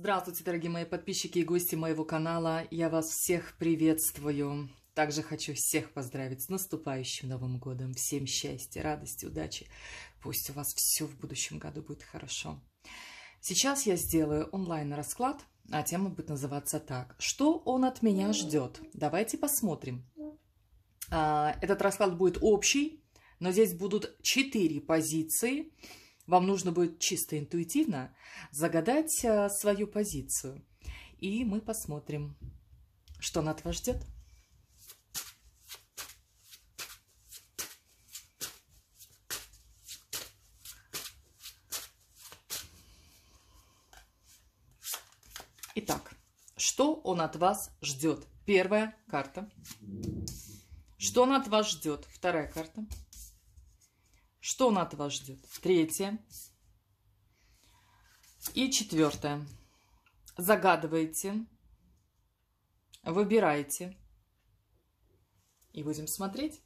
Здравствуйте, дорогие мои подписчики и гости моего канала. Я вас всех приветствую. Также хочу всех поздравить с наступающим Новым Годом. Всем счастья, радости, удачи. Пусть у вас все в будущем году будет хорошо. Сейчас я сделаю онлайн-расклад, а тема будет называться так. Что он от меня ждет? Давайте посмотрим. А, этот расклад будет общий, но здесь будут четыре позиции – вам нужно будет чисто интуитивно загадать э, свою позицию. И мы посмотрим, что она от вас ждет. Итак, что он от вас ждет? Первая карта. Что он от вас ждет? Вторая карта. Что он от вас ждет? Третье. И четвертое. Загадывайте. Выбирайте. И будем смотреть.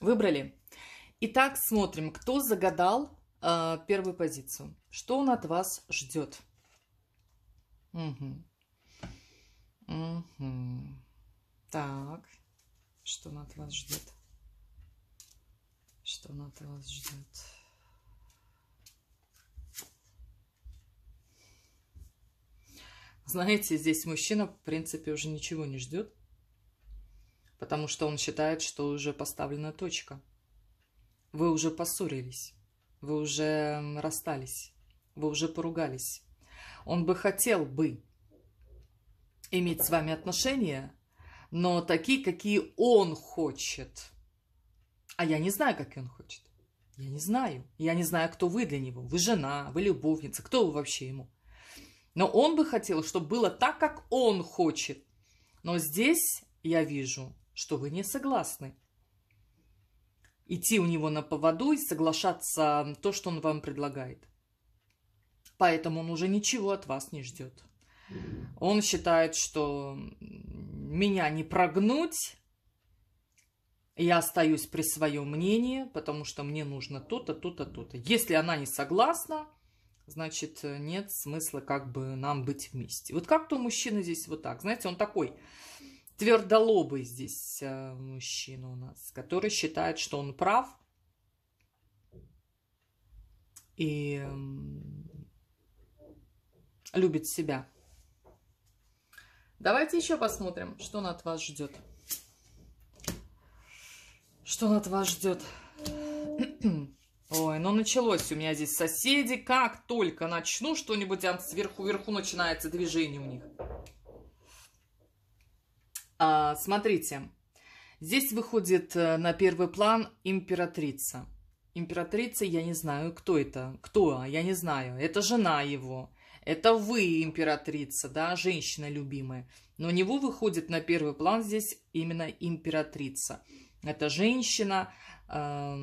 Выбрали? Итак, смотрим, кто загадал э, первую позицию. Что он от вас ждет? Угу. Угу. Так, что он от вас ждет? Что он от вас ждет? Знаете, здесь мужчина, в принципе, уже ничего не ждет, потому что он считает, что уже поставлена точка. Вы уже поссорились, вы уже расстались, вы уже поругались. Он бы хотел бы иметь с вами отношения, но такие, какие он хочет. А я не знаю, какие он хочет. Я не знаю. Я не знаю, кто вы для него. Вы жена, вы любовница, кто вы вообще ему. Но он бы хотел, чтобы было так, как он хочет. Но здесь я вижу, что вы не согласны идти у него на поводу и соглашаться то, что он вам предлагает. Поэтому он уже ничего от вас не ждет. Он считает, что меня не прогнуть, я остаюсь при своем мнении, потому что мне нужно то-то, то-то, то-то. Если она не согласна, значит, э, нет смысла как бы нам быть вместе. Вот как-то мужчина здесь вот так. Знаете, он такой твердолобый здесь э, мужчина у нас, который считает, что он прав. И любит себя. Давайте еще посмотрим, что над вас ждет. Что над вас ждет? Ой, ну началось у меня здесь соседи. Как только начну что-нибудь, сверху-вверху начинается движение у них. А, смотрите, здесь выходит э, на первый план императрица. Императрица, я не знаю, кто это, кто, а я не знаю, это жена его, это вы, императрица, да, женщина любимая. Но у него выходит на первый план здесь именно императрица. Это женщина э,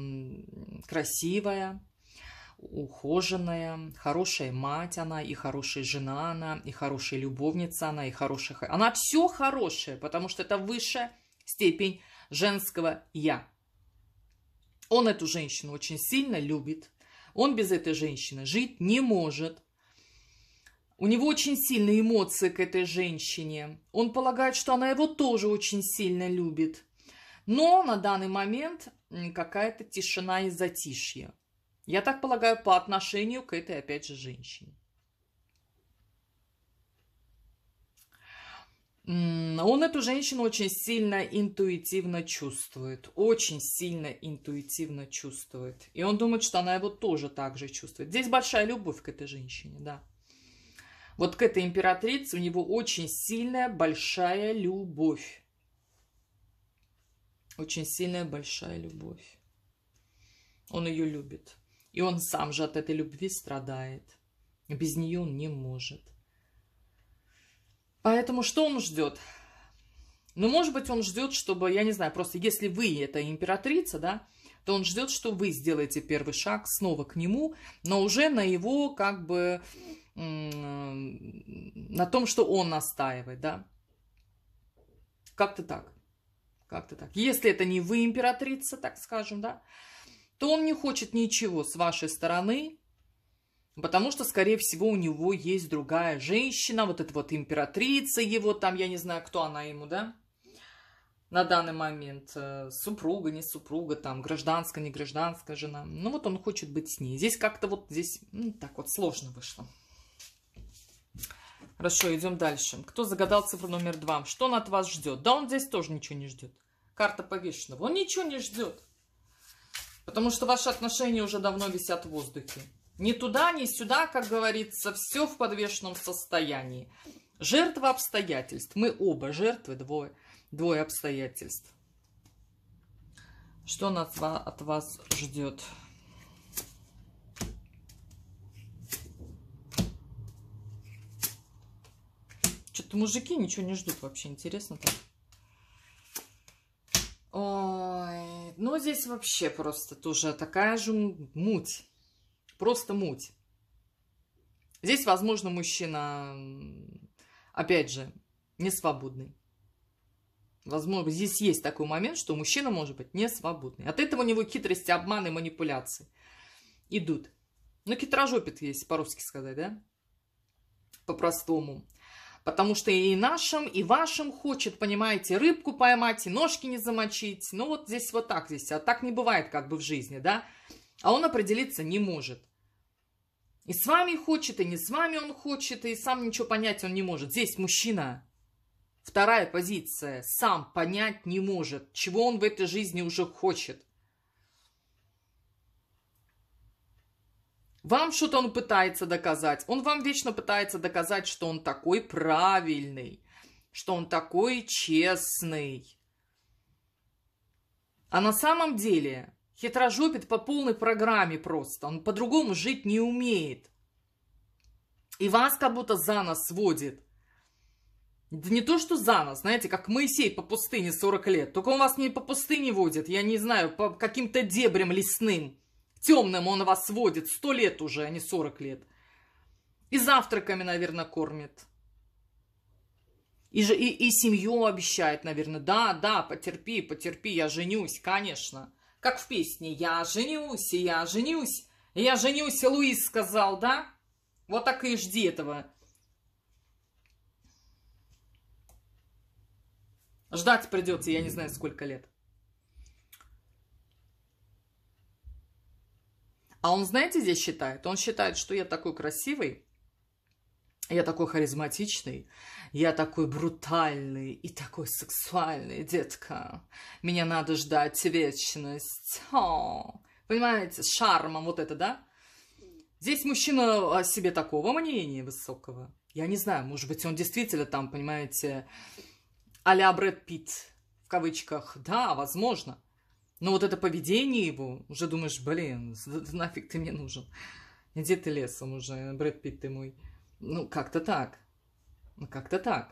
красивая, ухоженная, хорошая мать она, и хорошая жена она, и хорошая любовница она, и хорошая... Она все хорошее, потому что это высшая степень женского «я». Он эту женщину очень сильно любит. Он без этой женщины жить не может. У него очень сильные эмоции к этой женщине. Он полагает, что она его тоже очень сильно любит. Но на данный момент какая-то тишина и затишье. Я так полагаю, по отношению к этой, опять же, женщине. Он эту женщину очень сильно интуитивно чувствует. Очень сильно интуитивно чувствует. И он думает, что она его тоже так же чувствует. Здесь большая любовь к этой женщине, да. Вот к этой императрице у него очень сильная большая любовь. Очень сильная большая любовь. Он ее любит. И он сам же от этой любви страдает. Без нее он не может. Поэтому что он ждет? Ну, может быть, он ждет, чтобы, я не знаю, просто если вы это императрица, да, то он ждет, что вы сделаете первый шаг снова к нему, но уже на его, как бы, на том, что он настаивает, да. Как-то так. Как-то так. Если это не вы императрица, так скажем, да, то он не хочет ничего с вашей стороны, потому что, скорее всего, у него есть другая женщина, вот эта вот императрица его там, я не знаю, кто она ему, да? На данный момент э, супруга, не супруга, там, гражданская, не гражданская жена. Ну вот он хочет быть с ней. Здесь как-то вот здесь ну, так вот сложно вышло. Хорошо, идем дальше. Кто загадал цифру номер два? Что он от вас ждет? Да он здесь тоже ничего не ждет. Карта повешена, Он ничего не ждет. Потому что ваши отношения уже давно висят в воздухе. Ни туда, ни сюда, как говорится, все в подвешенном состоянии. Жертва обстоятельств. Мы оба жертвы, двое, двое обстоятельств. Что нас, от вас ждет? Что-то мужики ничего не ждут вообще, интересно так. Но ну, здесь вообще просто тоже такая же муть. Просто муть. Здесь, возможно, мужчина, опять же, не свободный. Возможно, здесь есть такой момент, что мужчина может быть не свободный. От этого у него хитрости, обманы, манипуляции идут. Ну, хитрожопит есть, по-русски сказать, да? По-простому. Потому что и нашим, и вашим хочет, понимаете, рыбку поймать, и ножки не замочить. Ну вот здесь вот так здесь. А так не бывает как бы в жизни, да? А он определиться не может. И с вами хочет, и не с вами он хочет, и сам ничего понять он не может. Здесь мужчина. Вторая позиция. Сам понять не может, чего он в этой жизни уже хочет. Вам что-то он пытается доказать. Он вам вечно пытается доказать, что он такой правильный, что он такой честный. А на самом деле хитрожопит по полной программе просто. Он по-другому жить не умеет. И вас как будто за нас сводит. Да не то, что за нас, знаете, как Моисей по пустыне 40 лет. Только он вас не по пустыне водит, я не знаю, по каким-то дебрям лесным темным он вас сводит. Сто лет уже, а не сорок лет. И завтраками, наверное, кормит. И, же, и, и семью обещает, наверное. Да, да, потерпи, потерпи, я женюсь, конечно. Как в песне «Я женюсь, и я женюсь». «Я женюсь», Луис сказал, да? Вот так и жди этого. Ждать придется, я не знаю, сколько лет. А он, знаете, здесь считает? Он считает, что я такой красивый, я такой харизматичный, я такой брутальный и такой сексуальный, детка. Меня надо ждать вечность. О, понимаете, с шармом вот это, да? Здесь мужчина о а, себе такого мнения высокого. Я не знаю, может быть, он действительно там, понимаете, а-ля Брэд Питт, в кавычках. Да, возможно. Но ну, вот это поведение его, уже думаешь, блин, нафиг ты мне нужен. Иди ты лесом уже, Брэд Питт ты мой. Ну, как-то так. Ну, как-то так.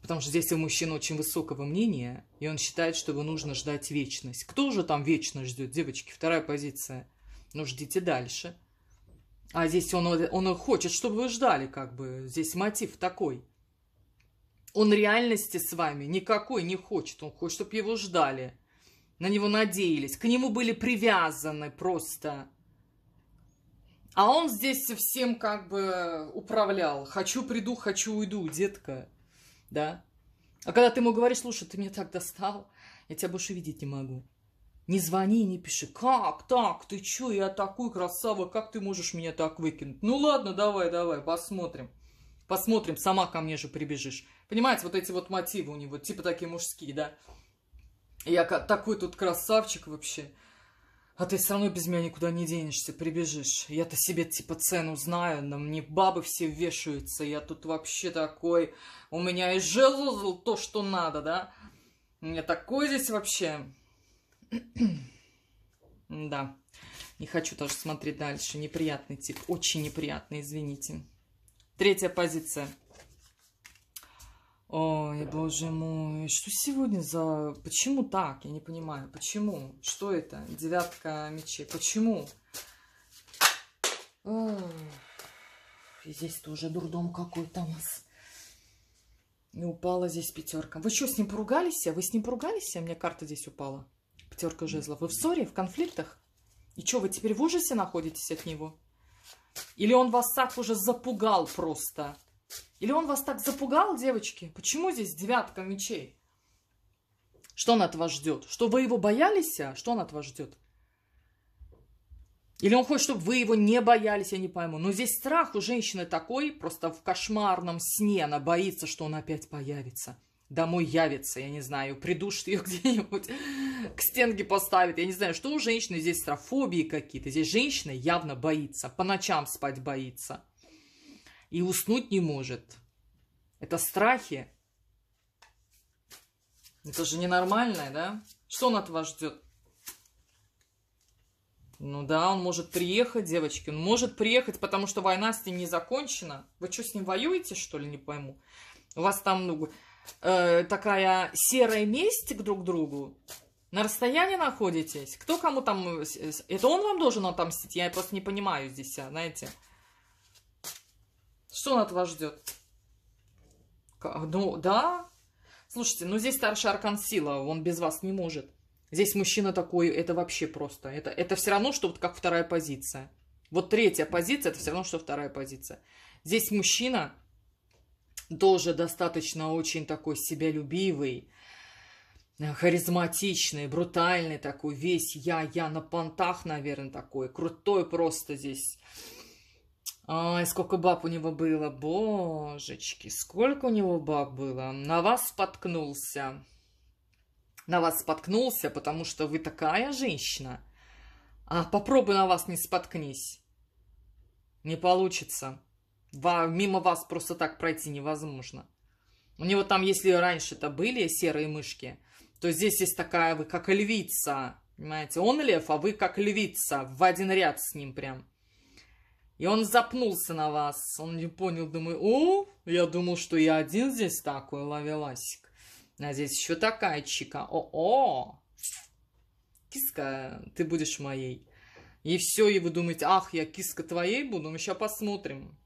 Потому что здесь у мужчин очень высокого мнения, и он считает, что его нужно ждать вечность. Кто же там вечно ждет, девочки? Вторая позиция. Ну, ждите дальше. А здесь он, он хочет, чтобы вы ждали, как бы. Здесь мотив такой. Он реальности с вами никакой не хочет. Он хочет, чтобы его ждали на него надеялись, к нему были привязаны просто. А он здесь совсем как бы управлял. Хочу приду, хочу уйду, детка. Да? А когда ты ему говоришь, слушай, ты меня так достал, я тебя больше видеть не могу. Не звони, не пиши. Как так? Ты че, Я такой красава. Как ты можешь меня так выкинуть? Ну ладно, давай, давай, посмотрим. Посмотрим, сама ко мне же прибежишь. Понимаете, вот эти вот мотивы у него, типа такие мужские, да? Я такой тут красавчик вообще. А ты все равно без меня никуда не денешься, прибежишь. Я-то себе типа цену знаю, на мне бабы все вешаются. Я тут вообще такой... У меня и жезл то, что надо, да? У меня такой здесь вообще... да. Не хочу тоже смотреть дальше. Неприятный тип. Очень неприятный, извините. Третья позиция. Ой, боже мой, что сегодня за... Почему так? Я не понимаю, почему? Что это? Девятка мечей. Почему? Ой, здесь тоже дурдом какой-то у нас. И упала здесь пятерка. Вы что, с ним поругались? Вы с ним поругались? У меня карта здесь упала. Пятерка жезлов. Вы в ссоре, в конфликтах? И что, вы теперь в ужасе находитесь от него? Или он вас так уже запугал просто? Или он вас так запугал, девочки? Почему здесь девятка мечей? Что он от вас ждет? Что вы его боялись? А что он от вас ждет? Или он хочет, чтобы вы его не боялись, я не пойму. Но здесь страх у женщины такой, просто в кошмарном сне она боится, что он опять появится. Домой явится, я не знаю, придушит ее где-нибудь, к стенке поставит. Я не знаю, что у женщины здесь страх, фобии какие-то. Здесь женщина явно боится, по ночам спать боится и уснуть не может. Это страхи. Это же ненормальное, да? Что он от вас ждет? Ну да, он может приехать, девочки, он может приехать, потому что война с ним не закончена. Вы что, с ним воюете, что ли, не пойму? У вас там ну, э, такая серая месть к друг другу? На расстоянии находитесь? Кто кому там... Э, это он вам должен отомстить? Я просто не понимаю здесь, знаете. Что он от вас ждет? Ну, да. Слушайте, ну здесь старший аркан сила, он без вас не может. Здесь мужчина такой, это вообще просто. Это, это все равно, что вот как вторая позиция. Вот третья позиция, это все равно, что вторая позиция. Здесь мужчина тоже достаточно очень такой себялюбивый, харизматичный, брутальный такой, весь я, я на понтах, наверное, такой, крутой просто здесь Ой, сколько баб у него было, божечки, сколько у него баб было. На вас споткнулся. На вас споткнулся, потому что вы такая женщина. А попробуй на вас не споткнись. Не получится. Ва, мимо вас просто так пройти невозможно. У него там, если раньше-то были серые мышки, то здесь есть такая, вы как львица, понимаете? Он лев, а вы как львица, в один ряд с ним прям. И он запнулся на вас. Он не понял, думаю, о, я думал, что я один здесь такой ловеласик. А здесь еще такая чика. О-о! Киска, ты будешь моей. И все, и вы думаете, ах, я киска твоей буду. Мы сейчас посмотрим,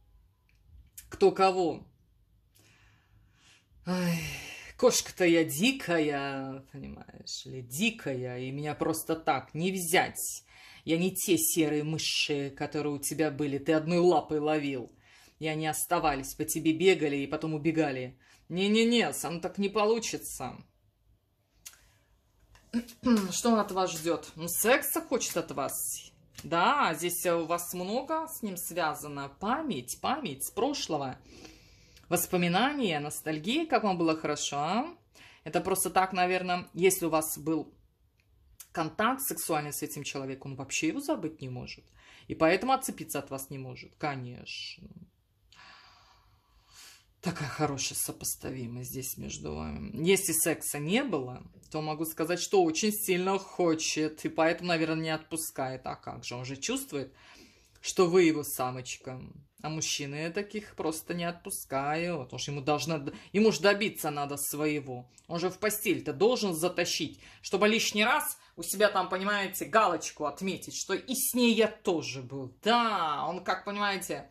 кто кого. Ай кошка-то я дикая, понимаешь, или дикая, и меня просто так не взять. Я не те серые мыши, которые у тебя были, ты одной лапой ловил. И они оставались, по тебе бегали и потом убегали. Не-не-не, сам так не получится. Что он от вас ждет? Ну, секса хочет от вас. Да, здесь у вас много с ним связано. Память, память с прошлого воспоминания, ностальгии, как вам было хорошо. А? Это просто так, наверное, если у вас был контакт сексуальный с этим человеком, он вообще его забыть не может. И поэтому отцепиться от вас не может, конечно. Такая хорошая сопоставимость здесь между вами. Если секса не было, то могу сказать, что очень сильно хочет. И поэтому, наверное, не отпускает. А как же, он же чувствует что вы его самочка. А мужчины таких просто не отпускают. что ему должна... Ему ж добиться надо своего. Он же в постель-то должен затащить, чтобы лишний раз у себя там, понимаете, галочку отметить, что и с ней я тоже был. Да, он как, понимаете,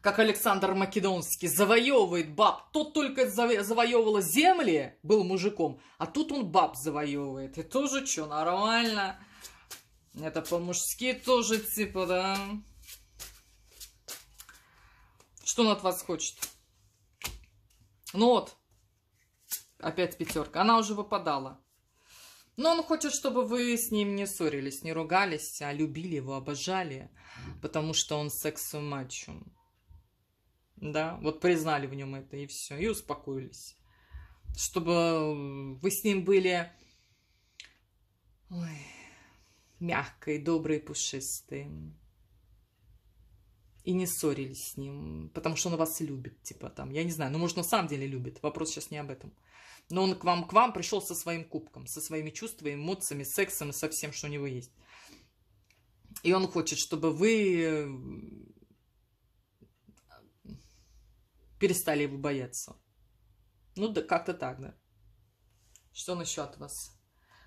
как Александр Македонский, завоевывает баб. Тот только завоевывал земли, был мужиком, а тут он баб завоевывает. И тоже что, нормально? Это по-мужски тоже, типа, да. Что он от вас хочет? Ну вот. Опять пятерка. Она уже выпадала. Но он хочет, чтобы вы с ним не ссорились, не ругались, а любили его, обожали. Потому что он сексу мачум. Да, вот признали в нем это и все. И успокоились. Чтобы вы с ним были... Ой, мягкой, доброй, пушистой. И не ссорились с ним, потому что он вас любит, типа там, я не знаю, ну, может, на самом деле любит, вопрос сейчас не об этом. Но он к вам, к вам пришел со своим кубком, со своими чувствами, эмоциями, сексом и со всем, что у него есть. И он хочет, чтобы вы э, перестали его бояться. Ну, да, как-то так, да. Что он еще от вас?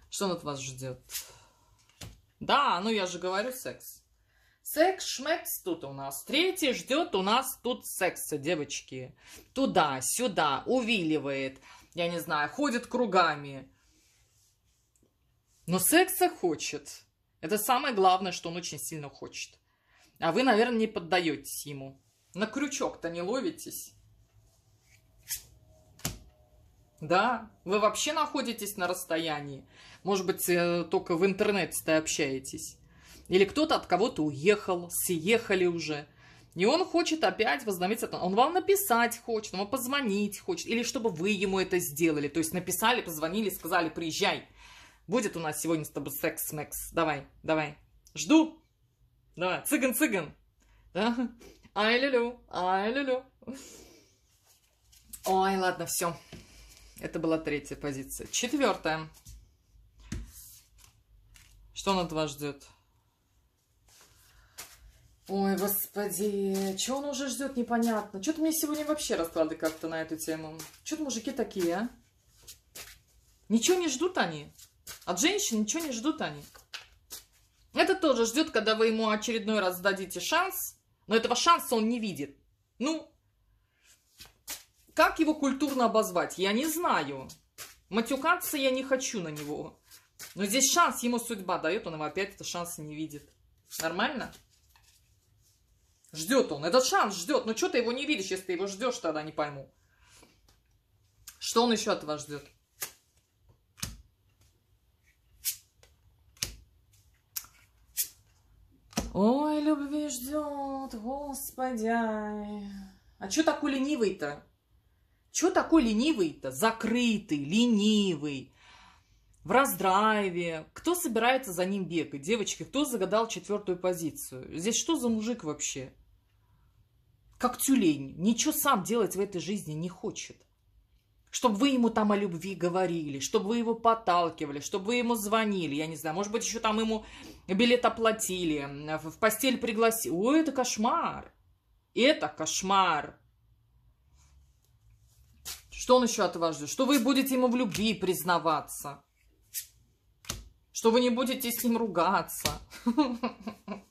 Что он от вас ждет? Да, ну я же говорю секс. Секс, шмекс тут у нас. Третий ждет у нас тут секса, девочки. Туда, сюда, увиливает, я не знаю, ходит кругами. Но секса хочет. Это самое главное, что он очень сильно хочет. А вы, наверное, не поддаетесь ему. На крючок-то не ловитесь. Да, вы вообще находитесь на расстоянии. Может быть, э, только в интернете-то общаетесь. Или кто-то от кого-то уехал, съехали уже. И он хочет опять возобновить это. Он вам написать хочет, он вам позвонить хочет. Или чтобы вы ему это сделали. То есть написали, позвонили, сказали, приезжай. Будет у нас сегодня с тобой секс, Мэкс. Давай, давай. Жду. Давай, цыган-цыган. Да? Ай-лю-лю, ай-лю-лю. Ой, ладно, все. Это была третья позиция. Четвертая. Что над вас ждет? Ой, господи, что он уже ждет, непонятно. Что-то мне сегодня вообще расклады как-то на эту тему. Что-то мужики такие, а? Ничего не ждут они. От женщин ничего не ждут они. Это тоже ждет, когда вы ему очередной раз дадите шанс, но этого шанса он не видит. Ну, как его культурно обозвать? Я не знаю. Матюкаться я не хочу на него. Но здесь шанс ему судьба дает, он его опять это шанс не видит. Нормально? Ждет он. Этот шанс ждет. Но ну, что ты его не видишь, если ты его ждешь, тогда не пойму. Что он еще от вас ждет? Ой, любви ждет, господи. А что такой ленивый-то? Чего такой ленивый-то? Закрытый, ленивый, в раздрайве. Кто собирается за ним бегать? Девочки, кто загадал четвертую позицию? Здесь что за мужик вообще? Как тюлень. Ничего сам делать в этой жизни не хочет. Чтобы вы ему там о любви говорили, чтобы вы его подталкивали, чтобы вы ему звонили, я не знаю, может быть, еще там ему билет оплатили, в постель пригласили. Ой, это кошмар! Это кошмар! Что он еще от вас ждет? Что вы будете ему в любви признаваться. Что вы не будете с ним ругаться.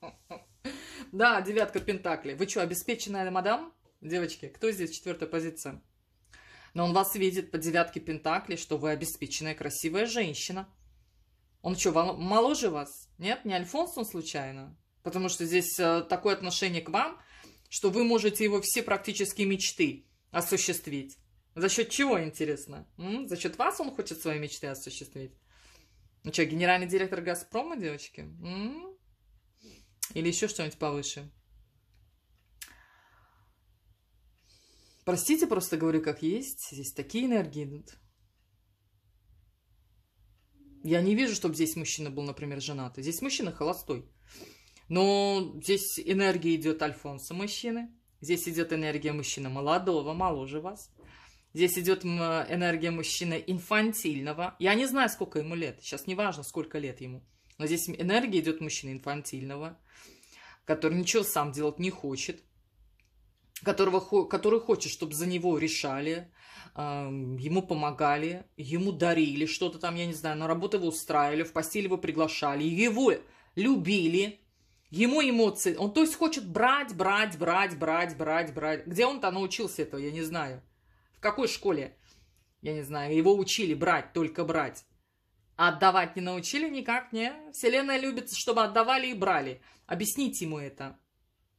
Да, девятка пентаклей. Вы что, обеспеченная мадам? Девочки, кто здесь четвертая позиция? Но он вас видит по девятке пентаклей, что вы обеспеченная, красивая женщина. Он что, моложе вас? Нет, не Альфонс он случайно? Потому что здесь э, такое отношение к вам, что вы можете его все практически мечты осуществить. За счет чего, интересно? М? За счет вас он хочет свои мечты осуществить? Ну что, генеральный директор «Газпрома», девочки? М? Или еще что-нибудь повыше? Простите, просто говорю как есть. Здесь такие энергии идут. Я не вижу, чтобы здесь мужчина был, например, женатый. Здесь мужчина холостой. Но здесь энергия идет Альфонса мужчины. Здесь идет энергия мужчины молодого, моложе вас. Здесь идет энергия мужчины инфантильного. Я не знаю, сколько ему лет. Сейчас не важно, сколько лет ему. Но здесь энергия идет мужчины инфантильного, который ничего сам делать не хочет, которого, который хочет, чтобы за него решали, ему помогали, ему дарили что-то там, я не знаю, на работу его устраивали, в постель его приглашали, его любили, Ему эмоции. Он, то есть, хочет брать, брать, брать, брать, брать, брать. Где он-то научился этого, я не знаю. В какой школе, я не знаю, его учили брать, только брать? А отдавать не научили никак, не? Вселенная любит, чтобы отдавали и брали. Объясните ему это.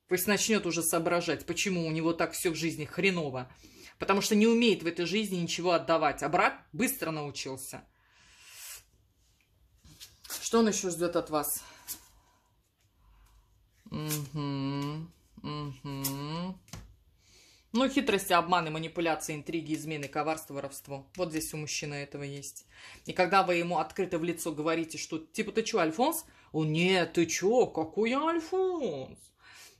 Пусть начнет уже соображать, почему у него так все в жизни хреново. Потому что не умеет в этой жизни ничего отдавать. А брат быстро научился. Что он еще ждет от вас? Угу, угу. Ну, хитрости, обманы, манипуляции, интриги, измены, коварство, воровство. Вот здесь у мужчины этого есть. И когда вы ему открыто в лицо говорите, что типа ты чё, Альфонс? О, нет, ты чё, какой я Альфонс?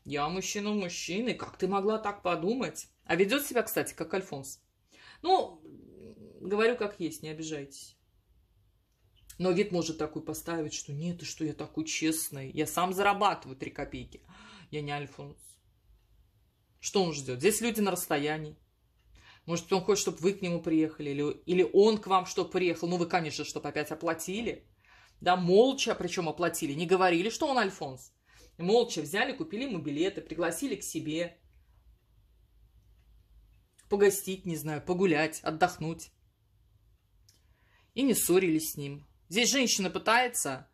Я мужчина мужчины, как ты могла так подумать? А ведет себя, кстати, как Альфонс. Ну, говорю как есть, не обижайтесь. Но вид может такой поставить, что нет, и что, я такой честный, я сам зарабатываю три копейки. Я не Альфонс. Что он ждет? Здесь люди на расстоянии. Может, он хочет, чтобы вы к нему приехали, или, или он к вам, чтобы приехал. Ну, вы, конечно, чтобы опять оплатили. Да, молча, причем оплатили. Не говорили, что он Альфонс. Молча взяли, купили ему билеты, пригласили к себе. Погостить, не знаю, погулять, отдохнуть. И не ссорились с ним. Здесь женщина пытается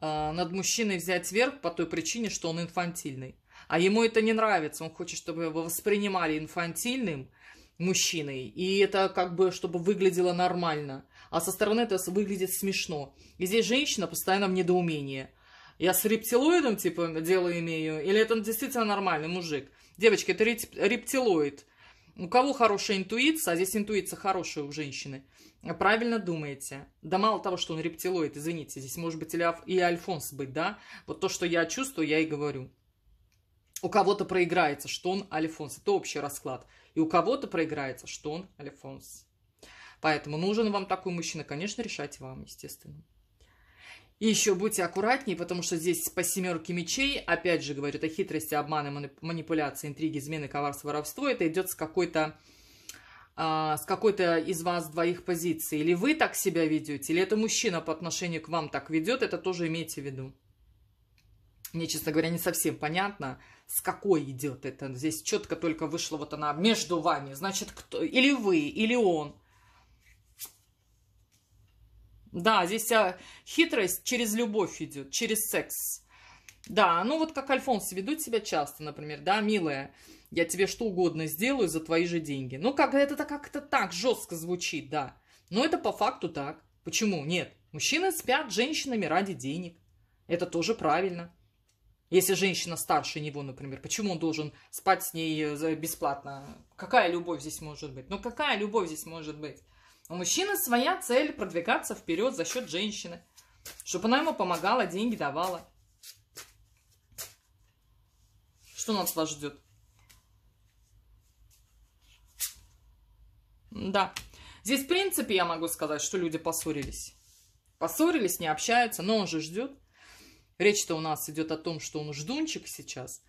э, над мужчиной взять верх по той причине, что он инфантильный. А ему это не нравится. Он хочет, чтобы его воспринимали инфантильным мужчиной. И это как бы, чтобы выглядело нормально. А со стороны это выглядит смешно. И здесь женщина постоянно в недоумении. Я с рептилоидом, типа, дело имею? Или это действительно нормальный мужик? Девочки, это рептилоид. У кого хорошая интуиция, а здесь интуиция хорошая у женщины, правильно думаете. Да мало того, что он рептилоид, извините, здесь может быть и, Альфонс быть, да? Вот то, что я чувствую, я и говорю у кого-то проиграется, что он Альфонс. Это общий расклад. И у кого-то проиграется, что он Альфонс. Поэтому нужен вам такой мужчина, конечно, решать вам, естественно. И еще будьте аккуратнее, потому что здесь по семерке мечей, опять же говорю, это хитрости, обманы, манипуляции, интриги, измены, коварство, воровство. Это идет с какой-то а, с какой-то из вас двоих позиций. Или вы так себя ведете, или это мужчина по отношению к вам так ведет, это тоже имейте в виду. Мне, честно говоря, не совсем понятно с какой идет это. Здесь четко только вышло вот она между вами. Значит, кто, или вы, или он. Да, здесь а, хитрость через любовь идет, через секс. Да, ну вот как Альфонс ведут себя часто, например, да, милая, я тебе что угодно сделаю за твои же деньги. Ну, как это как-то так жестко звучит, да. Но это по факту так. Почему? Нет. Мужчины спят женщинами ради денег. Это тоже правильно. Если женщина старше него, например, почему он должен спать с ней э, бесплатно? Какая любовь здесь может быть? Ну какая любовь здесь может быть? У мужчины своя цель продвигаться вперед за счет женщины, чтобы она ему помогала, деньги давала. Что нас вас ждет? Да. Здесь, в принципе, я могу сказать, что люди поссорились. Поссорились, не общаются, но он же ждет. Речь-то у нас идет о том, что он ждунчик сейчас,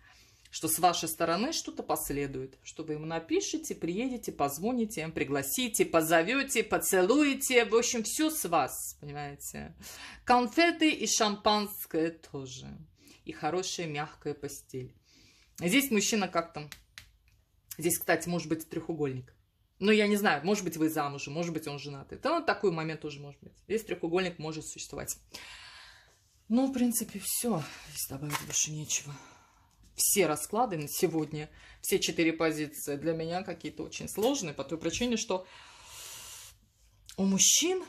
что с вашей стороны что-то последует, что вы ему напишите, приедете, позвоните, пригласите, позовете, поцелуете, в общем, все с вас, понимаете. Конфеты и шампанское тоже, и хорошая мягкая постель. Здесь мужчина как-то, здесь, кстати, может быть треугольник. Но ну, я не знаю, может быть, вы замужем, может быть, он женатый. это вот такой момент тоже может быть. Здесь треугольник может существовать. Ну, в принципе, все. Здесь добавить больше нечего. Все расклады на сегодня, все четыре позиции для меня какие-то очень сложные, по той причине, что у мужчин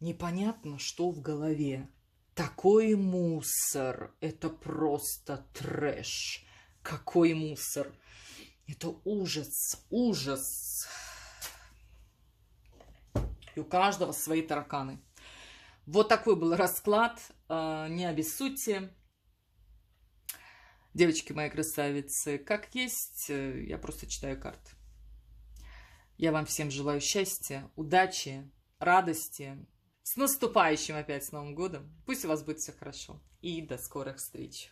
непонятно, что в голове. Такой мусор. Это просто трэш. Какой мусор. Это ужас, ужас. И у каждого свои тараканы. Вот такой был расклад. А, Не обессудьте. Девочки мои красавицы, как есть, э, я просто читаю карты. Я вам всем желаю счастья, удачи, радости. С наступающим опять с Новым годом. Пусть у вас будет все хорошо. И до скорых встреч.